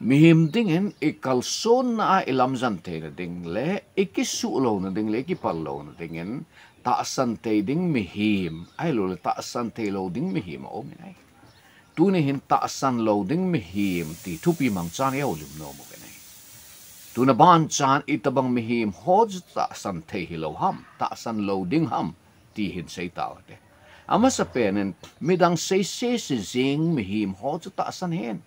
mihim dingin ikalson na ilam ilamzan te na ding le ikisulo na ding le ikipalo na dingin taasan te ding mihim ay lo taasan te lo ding mihim o minay tunihin taasan lo ding mihim ti tupi mang chan eo lim no mo tu na ban chan itabang mihim hoj taasan te hilo ham ta taasan lo ding ham ti hin say tao te ama sa penen midang say say sing mihim hoj taasan hen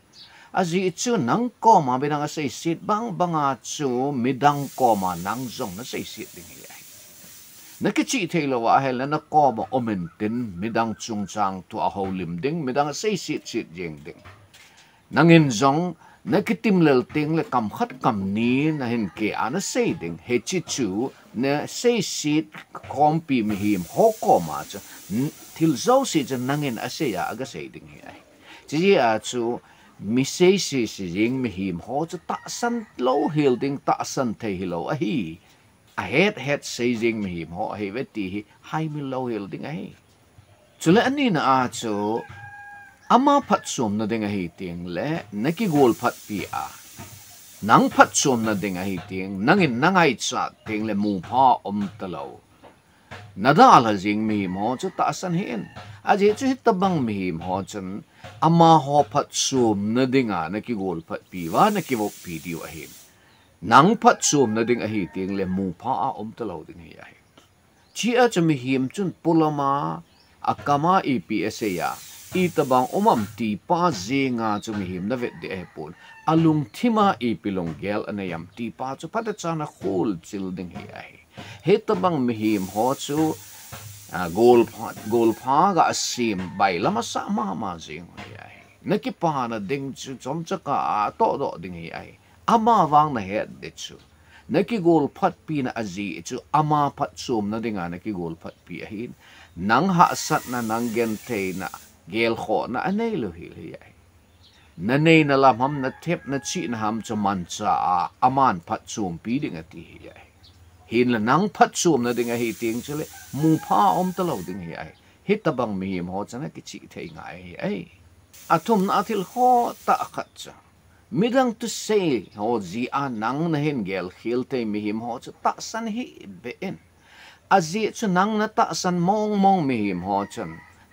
azi chu nang ko ma be nang sei sit bang banga chu midang ko ma nang zong na sei sit ding hi na ki chi the lo wa hel na ko ma omen tin midang chung chang tu a ho lim ding midang sei sit sit jeng ding nang in zong na ki tim lel ting le kam khat kam ni na hin ke ana sei ding he chi chu na sei sit kom pi mi him ho ko ma cha thil zo si cha nang in a se ya aga sei ding hi ai chi ya chu mi se se se jing mi him ho cho ta san lo hil ding ta san te hi lo a hi a het het se jing mi him ho he vet ti hi hai mi a hi na a cho ama phat na ding a hi ting le na ki gol phat pi a na ding a hi ting nang in nang ai cha ting le mu pha om ta lo na da la jing mi mo cho ta san ama ho pat sum na dinga na ki gol pat piwa na ki wo pidiu a hin nang pat sum na ding a hi ting le mu pa a om ta lo ding hi a hin chi a chum hi im chun pulama akama epsa ya i tabang umam ti pa je nga chum hi im na vet de he pul alung thima i pilong gel ana yam ti pa chu pat cha na khul chil ding hi a hi he tabang mi him ho chu gol gol pha ga sim bai lama sa ma ma jing ai na ki pa na ding chu chom cha ka to do ding hi ai ama wang na he de chu na ki gol phat pi na aji chu ama phat som na ding na ki gol phat pi hi nang ha sat na nang gen te na gel kho na anei lo hi hi ai na nei na lam ham na thep na chi na ham cha man cha aman phat som pi ding ati hi ai hiện là nang phát zoom na ding a hi tiếng chứ lệ mù pa om ta lâu ding hi ai hi ta bằng mi hiểm cho chana cái chị thấy ngại hi ấy à thum na thì ho ta khát cha mi đang tu se ho gì à nang na hin gel khil te mi hiểm ho ta san hi be en a zi chu nang na ta san mong mong mi hiểm ho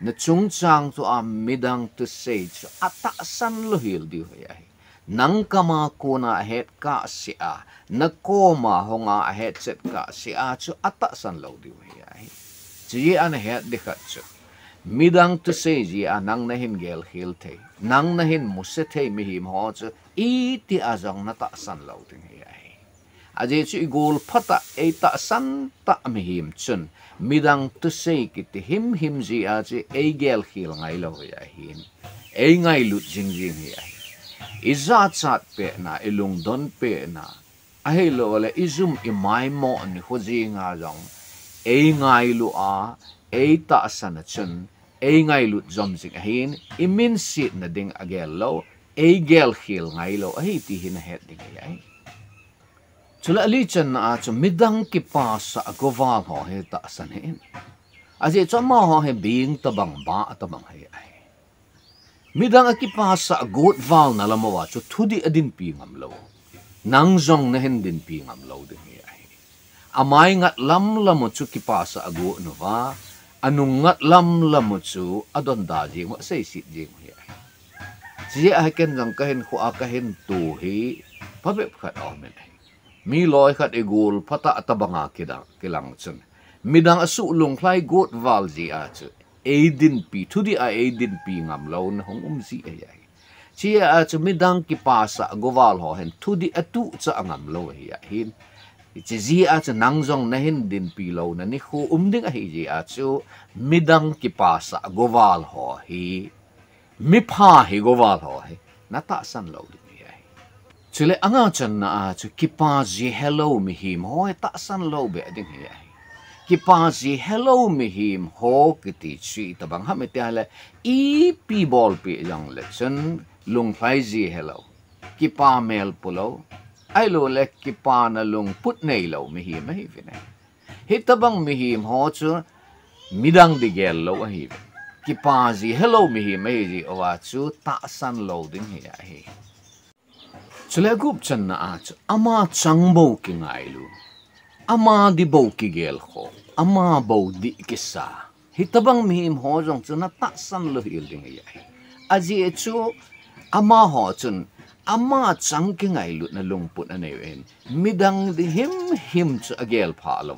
nó chung chang tu a mi đang tu se cho, à ta san lo hil di hi ai nang kama kuna het ka sia na koma honga het set ka sia chu ata san lo di we ai ji an het dikhat chu midang tu say ji anang na him gel khil the nang na hin musse the mi him ho chu i ti azong na ta san lo ding hi ai aje chu gol phata e ta san ta mi him chun midang tu say ki ti him him ji a ji e gel khil ngai lo ya hin e ngai lut jing jing hi ai iza chat pe na ilung don pe na a hei lo le izum i mai mo ni ho ji nga jong e ngai lu a e ta san chun e ngai lu zom jing hin i min sit na ding agel lo e gel khil ngai lo a hei ti hin het ding ai chula li chen na a chu midang ki pa sa goval ho he ta san hin a je chama ho he bing ta bang ba ta bang he midang akipa sa god val na lamawa chu thudi adin pi ngam lo nang jong na hen din pi ngam lo de ni ai amai ngat lam lamo chu kipa sa ago no wa anu ngat lam lamo chu adon da ji ma sei si ji ni ai ji a ken jong ka hen khua ka hen tu hi pabe khat o men mi loi khat e gol phata tabanga kida kilang chun midang asu lung khlai god val ji a chu aidin pi thu à a aidin pi ngam lâu na không um si e ai ai chi à chu mi dang ki pa sa goval ho hen thu di atu cha ngam lâu hi a hin chi zi à chu nang zong nè hin din pi lâu na ni khu um đinh a hi ji a chu mi đăng ki pa sa goval ho hi mi pha hi goval ho hi na ta san lâu lo di chule anga chan na chu kipa ji hello mi hi mo e ta san lâu bé ding hi ai कि पांची हेलो मिहिम हो किती ची तब हम हमें त्याले E P ball पे जंग लेचन लुंग फाइजी हेलो कि मेल पुलो ऐलो ले कि पान लुंग पुत नहीं लो मिहिम ही फिने हे तब हम मिहिम हो चु मिदंग दिगेल लो ही कि पांची हेलो मिहिम ही जी ओवाचु तासन लो दिन ही आही चले गुप्त चन्ना आज अमा चंबो किंग आयलू ama di bo ki gel kho ama bo di kisa hitabang mi im ho jong chuna ta san lo hil ding ya aji e chu ama ho chun ama chang ki ngai lu na lung put ane en midang di him him chu agel pha lo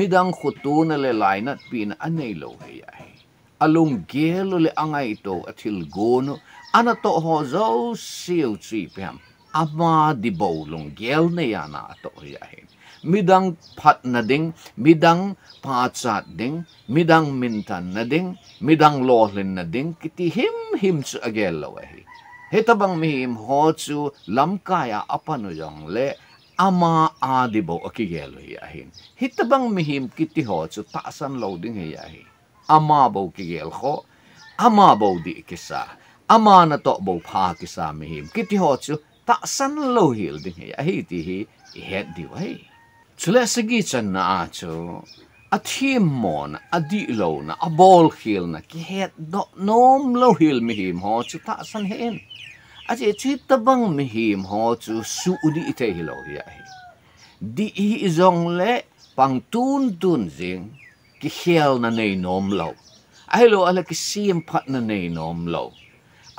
midang khutu na le lai nat pin anei lo he ya alung gel le angai to athil gono ana to ho zo siu chi pem ama di bo lung gel ne ya na to ya he midang phat na ding midang pachat ding midang mintan na ding midang lohlin na ding kiti him him su agelo hi hetabang mi him ho chu lamkaya apanu jong le ama adibo akigelo hi ahin hitabang mi him kiti ho chu tasan loading hi ahi ama bo kigel kho ama bo di kisa ama na to bo pha kisa mi him kiti ho chu taksan lo hil ding hi ahi ti hi het di wai Tule segi channa acho a thim mon a di lo na a bol khil na ki het do nom lo hil mi him ho chu ta san hen a che chi băng mi him ho chu su di te hilo ya hi di i zong le pang tun tun zing ki khel na nay nôm lâu, ai lo ala ki sim phát na nay nôm lâu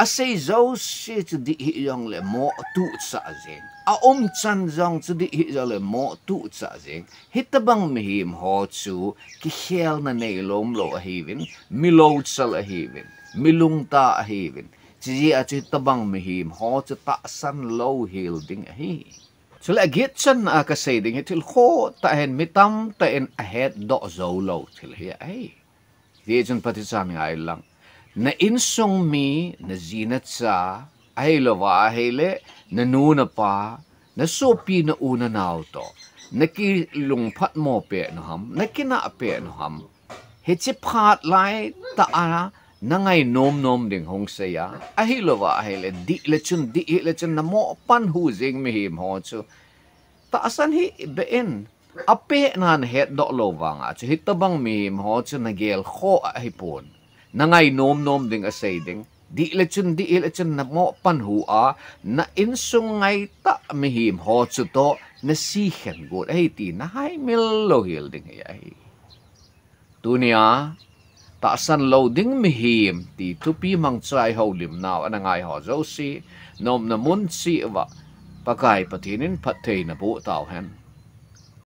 say zo si to di hi yong le mo tu sa zeng a om chan zong to di hi yong le mo tu sa zeng hit the bang mi him ho chu ki hel na nei lom lo a hivin mi lo sal a hivin mi lung ta a hivin chi ji a chi ta bang mi him ho chu ta san lo hil ding a hi chu la git chan a ka say ding til kho ta hen mi tam ta en a het do zo lo til hi ai di chen patisan ngai lang na insong mi na zinat sa ahilo va ahile na nuna pa na sopi na una na auto na ki lung phat mo pe no ham na ki na pe no ham he che phat lai ta a na ngai nom nom ding hong se ya ahilo va ahile di le chun di le chun na mo pan hu jing mi him ho chu ta asan hi be in ape nan het do lo wanga chu hitabang mi ho chu na gel kho a hi pon nangai nom nom ding asay ding di lechun di lechun na mo pan hua na insung ngay ta mihim ho chu to na si khen go ei ti na hai mil lo hil ding ai tunia ta san lo ding mihim ti tu pi mang chai ho lim naw anangai ho zo si nom na mun si wa pagay patinin phathei na bu taw hen